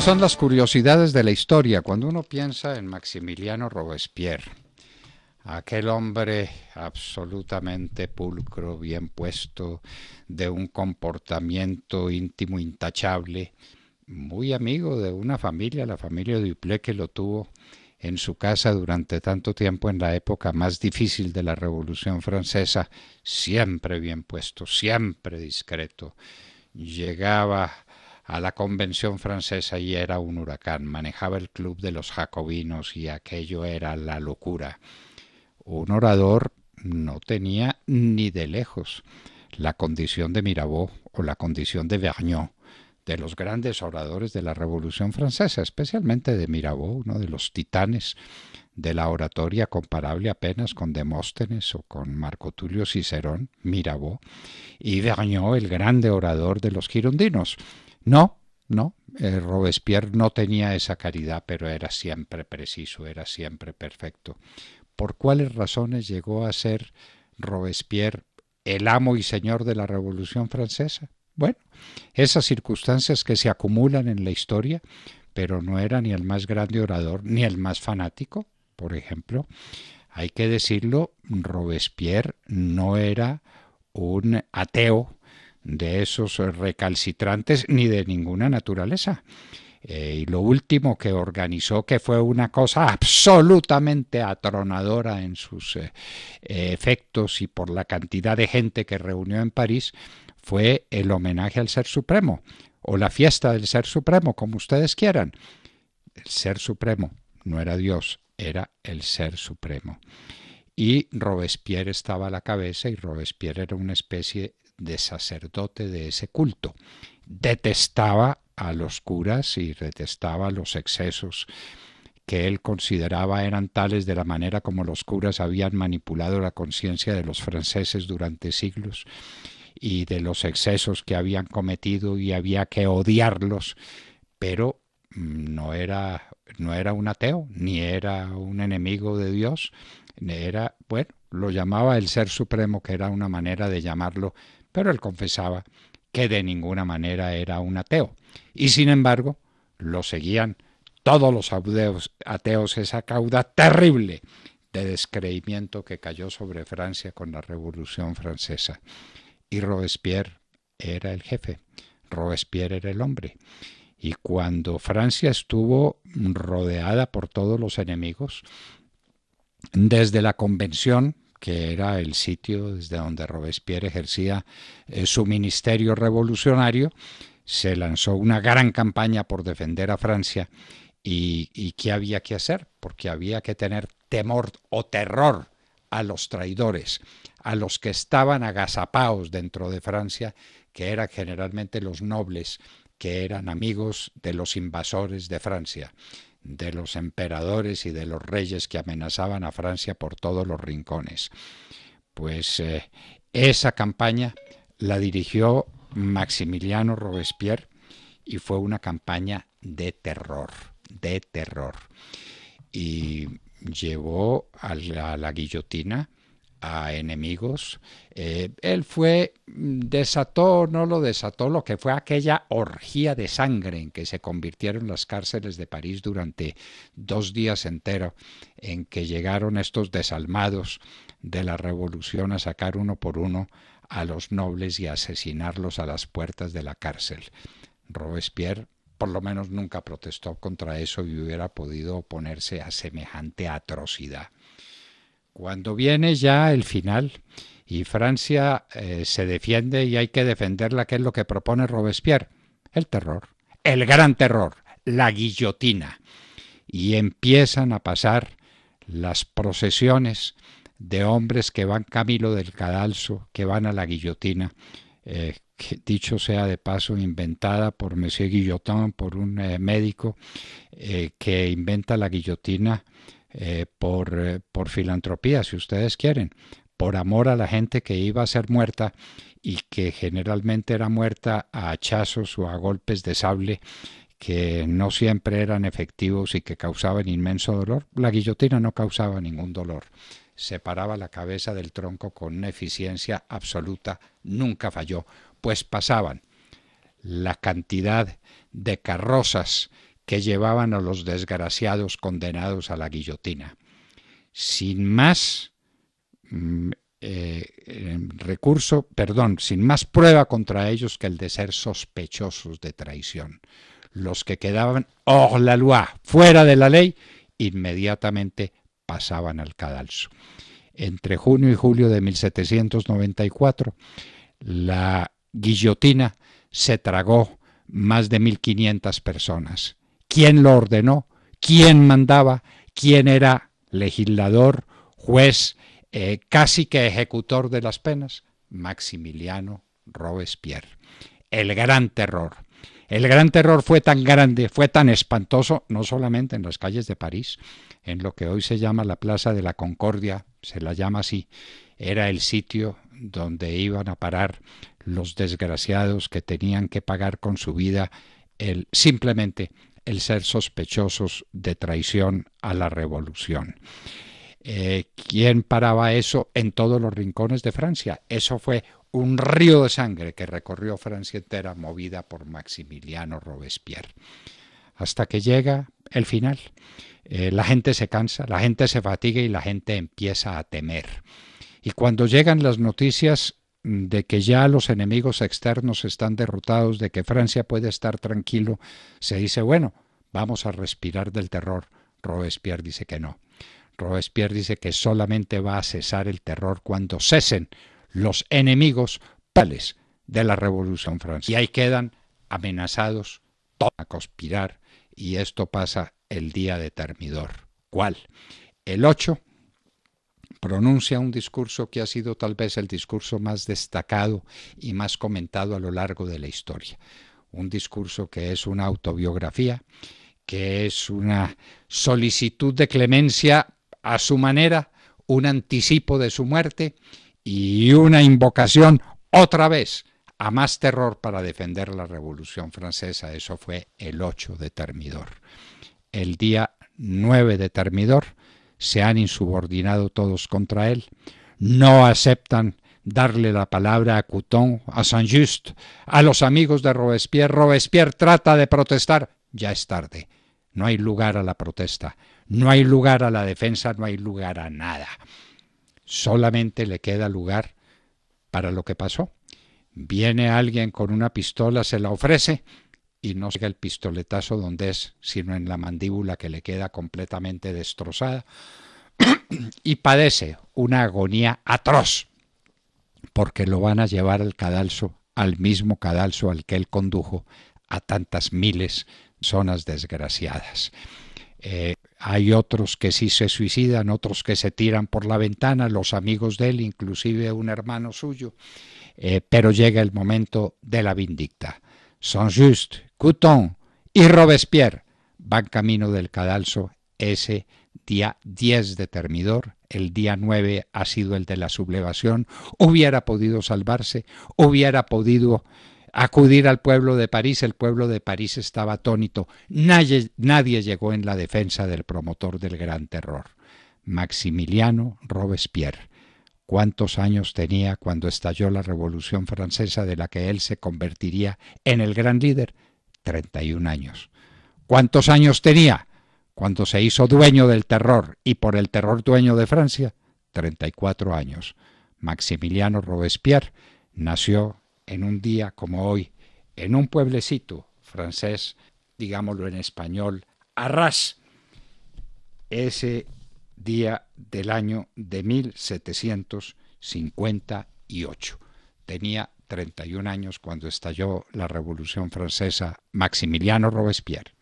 son las curiosidades de la historia, cuando uno piensa en Maximiliano Robespierre, aquel hombre absolutamente pulcro, bien puesto, de un comportamiento íntimo intachable, muy amigo de una familia, la familia Duplé que lo tuvo en su casa durante tanto tiempo en la época más difícil de la Revolución Francesa, siempre bien puesto, siempre discreto, llegaba a la Convención francesa y era un huracán. Manejaba el club de los jacobinos y aquello era la locura. Un orador no tenía ni de lejos la condición de Mirabeau o la condición de Vergniaud, de los grandes oradores de la Revolución Francesa, especialmente de Mirabeau, uno de los titanes de la oratoria comparable apenas con Demóstenes o con Marco Tulio Cicerón, Mirabeau, y Vergniaud, el grande orador de los girondinos. No, no, eh, Robespierre no tenía esa caridad, pero era siempre preciso, era siempre perfecto. ¿Por cuáles razones llegó a ser Robespierre el amo y señor de la Revolución Francesa? Bueno, esas circunstancias que se acumulan en la historia, pero no era ni el más grande orador ni el más fanático, por ejemplo. Hay que decirlo, Robespierre no era un ateo, de esos recalcitrantes ni de ninguna naturaleza. Eh, y lo último que organizó, que fue una cosa absolutamente atronadora en sus eh, efectos y por la cantidad de gente que reunió en París, fue el homenaje al Ser Supremo, o la fiesta del Ser Supremo, como ustedes quieran. El Ser Supremo no era Dios, era el Ser Supremo. Y Robespierre estaba a la cabeza y Robespierre era una especie de sacerdote de ese culto. Detestaba a los curas y detestaba los excesos que él consideraba eran tales de la manera como los curas habían manipulado la conciencia de los franceses durante siglos y de los excesos que habían cometido y había que odiarlos, pero mm, no era no era un ateo ni era un enemigo de Dios, era, bueno, lo llamaba el ser supremo que era una manera de llamarlo pero él confesaba que de ninguna manera era un ateo. Y sin embargo, lo seguían todos los ateos, esa cauda terrible de descreimiento que cayó sobre Francia con la Revolución Francesa. Y Robespierre era el jefe, Robespierre era el hombre. Y cuando Francia estuvo rodeada por todos los enemigos, desde la Convención que era el sitio desde donde Robespierre ejercía eh, su ministerio revolucionario, se lanzó una gran campaña por defender a Francia y, y ¿qué había que hacer? Porque había que tener temor o terror a los traidores, a los que estaban agazapados dentro de Francia, que eran generalmente los nobles, que eran amigos de los invasores de Francia de los emperadores y de los reyes que amenazaban a Francia por todos los rincones. Pues eh, esa campaña la dirigió Maximiliano Robespierre y fue una campaña de terror, de terror. Y llevó a la guillotina a enemigos. Eh, él fue, mm, desató, no lo desató, lo que fue aquella orgía de sangre en que se convirtieron las cárceles de París durante dos días enteros, en que llegaron estos desalmados de la revolución a sacar uno por uno a los nobles y asesinarlos a las puertas de la cárcel. Robespierre por lo menos nunca protestó contra eso y hubiera podido oponerse a semejante atrocidad cuando viene ya el final y Francia eh, se defiende y hay que defenderla, ¿qué es lo que propone Robespierre, el terror, el gran terror, la guillotina. Y empiezan a pasar las procesiones de hombres que van Camilo del cadalso, que van a la guillotina, eh, que, dicho sea de paso, inventada por Monsieur Guillotin, por un eh, médico que inventa la guillotina eh, por, eh, por filantropía, si ustedes quieren, por amor a la gente que iba a ser muerta y que generalmente era muerta a hachazos o a golpes de sable que no siempre eran efectivos y que causaban inmenso dolor. La guillotina no causaba ningún dolor. Separaba la cabeza del tronco con eficiencia absoluta, nunca falló, pues pasaban la cantidad de carrozas que llevaban a los desgraciados condenados a la guillotina. Sin más mm, eh, recurso, perdón, sin más prueba contra ellos que el de ser sospechosos de traición. Los que quedaban hors la loi, fuera de la ley, inmediatamente pasaban al cadalso. Entre junio y julio de 1794, la guillotina se tragó más de 1.500 personas quién lo ordenó, quién mandaba, quién era legislador, juez, eh, casi que ejecutor de las penas, Maximiliano Robespierre. El gran terror. El gran terror fue tan grande, fue tan espantoso, no solamente en las calles de París, en lo que hoy se llama la Plaza de la Concordia, se la llama así, era el sitio donde iban a parar los desgraciados que tenían que pagar con su vida el, simplemente el ser sospechosos de traición a la revolución. Eh, ¿Quién paraba eso en todos los rincones de Francia? Eso fue un río de sangre que recorrió Francia entera movida por Maximiliano Robespierre. Hasta que llega el final. Eh, la gente se cansa, la gente se fatiga y la gente empieza a temer. Y cuando llegan las noticias de que ya los enemigos externos están derrotados, de que Francia puede estar tranquilo, se dice, bueno, vamos a respirar del terror. Robespierre dice que no. Robespierre dice que solamente va a cesar el terror cuando cesen los enemigos pales de la Revolución Francesa. Y ahí quedan amenazados a conspirar y esto pasa el día de Termidor. ¿Cuál? El 8 pronuncia un discurso que ha sido tal vez el discurso más destacado y más comentado a lo largo de la historia. Un discurso que es una autobiografía, que es una solicitud de clemencia a su manera, un anticipo de su muerte y una invocación otra vez a más terror para defender la Revolución Francesa. Eso fue el 8 de Termidor. El día 9 de Termidor se han insubordinado todos contra él. No aceptan darle la palabra a Couton, a Saint-Just, a los amigos de Robespierre. Robespierre trata de protestar. Ya es tarde. No hay lugar a la protesta, no hay lugar a la defensa, no hay lugar a nada. Solamente le queda lugar para lo que pasó. Viene alguien con una pistola, se la ofrece, y no llega el pistoletazo donde es, sino en la mandíbula que le queda completamente destrozada y padece una agonía atroz porque lo van a llevar al cadalso, al mismo cadalso al que él condujo a tantas miles zonas desgraciadas. Eh, hay otros que sí se suicidan, otros que se tiran por la ventana, los amigos de él, inclusive un hermano suyo, eh, pero llega el momento de la vindicta. son just Couton y Robespierre van camino del cadalso ese día 10 de Termidor, el día 9 ha sido el de la sublevación, hubiera podido salvarse, hubiera podido acudir al pueblo de París, el pueblo de París estaba atónito, nadie, nadie llegó en la defensa del promotor del gran terror, Maximiliano Robespierre. ¿Cuántos años tenía cuando estalló la Revolución Francesa de la que él se convertiría en el gran líder? 31 años. ¿Cuántos años tenía? Cuando se hizo dueño del terror y por el terror dueño de Francia, 34 años. Maximiliano Robespierre nació en un día como hoy, en un pueblecito francés, digámoslo en español, Arras. Ese día del año de 1758. Tenía 31 años cuando estalló la Revolución Francesa, Maximiliano Robespierre.